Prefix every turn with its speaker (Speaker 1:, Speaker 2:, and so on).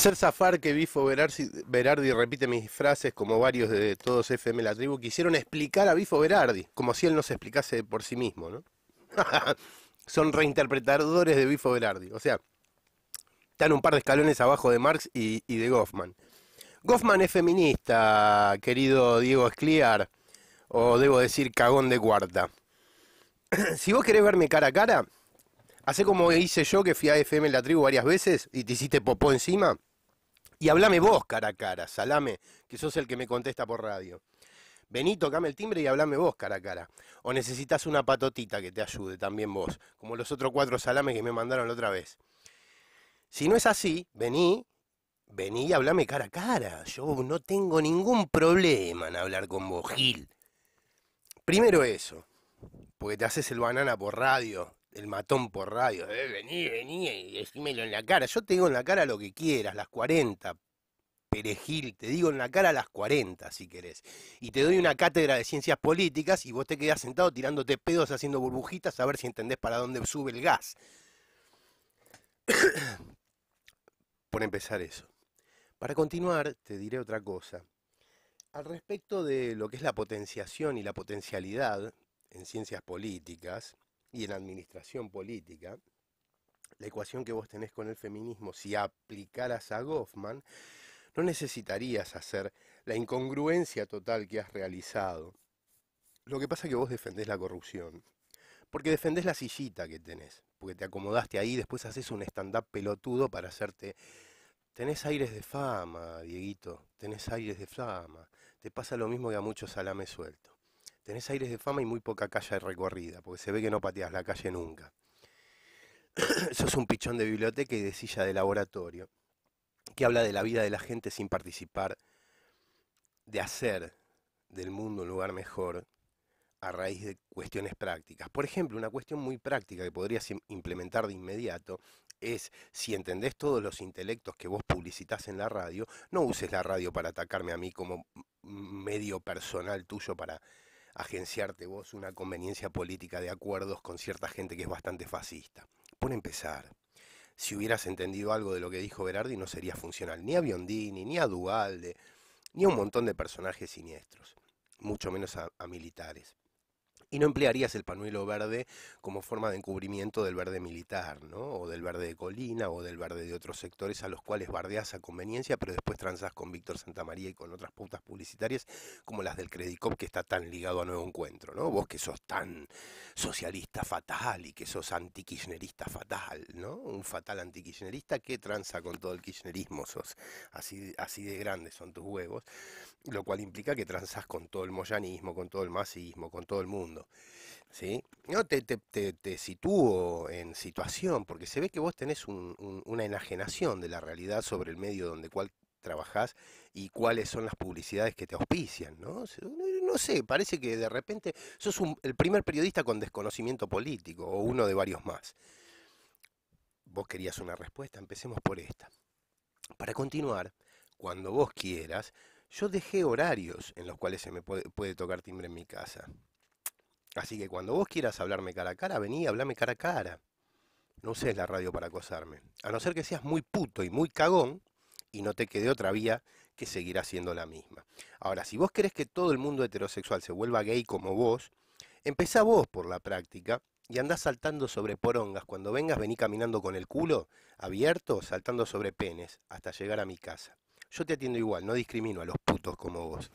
Speaker 1: Ser Zafar, que Bifo Berardi, repite mis frases como varios de todos FM La Tribu, quisieron explicar a Bifo Berardi, como si él no se explicase por sí mismo, ¿no? Son reinterpretadores de Bifo Berardi, o sea, están un par de escalones abajo de Marx y, de Goffman. Goffman es feminista, querido Diego Escliar, o debo decir cagón de cuarta. si vos querés verme cara a cara, hace como hice yo que fui a FM La Tribu varias veces y te hiciste popó encima y hablame vos cara a cara, salame, que sos el que me contesta por radio. Vení, tocame el timbre y hablame vos cara a cara. O necesitas una patotita que te ayude también vos, como los otros cuatro salames que me mandaron la otra vez. Si no es así, vení, vení y hablame cara a cara. Yo no tengo ningún problema en hablar con vos, Gil. Primero eso, porque te haces el banana por radio, el matón por radio. Eh, vení, vení y decímelo en la cara. Yo te digo en la cara lo que quieras, las 40, perejil, te digo en la cara las 40 si querés. Y te doy una cátedra de ciencias políticas y vos te quedás sentado tirándote pedos, haciendo burbujitas, a ver si entendés para dónde sube el gas. por empezar eso. Para continuar, te diré otra cosa. Al respecto de lo que es la potenciación y la potencialidad en ciencias políticas, y en administración política, la ecuación que vos tenés con el feminismo, si aplicaras a Goffman, no necesitarías hacer la incongruencia total que has realizado. Lo que pasa es que vos defendés la corrupción, porque defendés la sillita que tenés, porque te acomodaste ahí, después haces un stand-up pelotudo para hacerte... Tenés aires de fama, Dieguito, tenés aires de fama, te pasa lo mismo que a muchos salame suelto tenés aires de fama y muy poca calle recorrida, porque se ve que no pateas la calle nunca. Sos un pichón de biblioteca y de silla de laboratorio, que habla de la vida de la gente sin participar, de hacer del mundo un lugar mejor a raíz de cuestiones prácticas. Por ejemplo, una cuestión muy práctica que podrías implementar de inmediato es, si entendés todos los intelectos que vos publicitas en la radio, no uses la radio para atacarme a mí como medio personal tuyo para agenciarte vos una conveniencia política de acuerdos con cierta gente que es bastante fascista. Por empezar, si hubieras entendido algo de lo que dijo Berardi no sería funcional ni a Biondini, ni a Dualde, ni a un montón de personajes siniestros, mucho menos a militares y no emplearías el panuelo verde como forma de encubrimiento del verde militar, ¿no? o del verde de Colina, o del verde de otros sectores a los cuales bardeas a conveniencia, pero después transas con Víctor Santamaría y con otras putas publicitarias como las del Credicop, que está tan ligado a Nuevo Encuentro. ¿no? Vos que sos tan socialista fatal y que sos anti antikirchnerista fatal, ¿no? un fatal anti antikirchnerista que tranza con todo el kirchnerismo, sos así, así de grandes son tus huevos, lo cual implica que transas con todo el moyanismo, con todo el masismo, con todo el mundo. No, te, sitúo en situación, porque se ve que vos tenés una enajenación de la realidad sobre el medio donde cual trabajás y cuáles son las publicidades que te auspician, ¿no? sé, parece que de repente sos el primer periodista con desconocimiento político, o uno de varios más. Vos querías una respuesta, empecemos por esta. Para continuar, cuando vos quieras, yo dejé horarios en los cuales se me puede tocar timbre en mi casa. Así que cuando vos quieras hablarme cara a cara, vení, hablame cara a cara. No uses la radio para acosarme. A no ser que seas muy puto y muy cagón y no te quede otra vía que seguirá siendo la misma. Ahora, si vos querés que todo el mundo heterosexual se vuelva gay como vos, empezá vos por la práctica y andá saltando sobre porongas. Cuando vengas, vení caminando con el culo abierto, saltando sobre penes, hasta llegar a mi casa. Yo te atiendo igual, no discrimino a los putos como vos.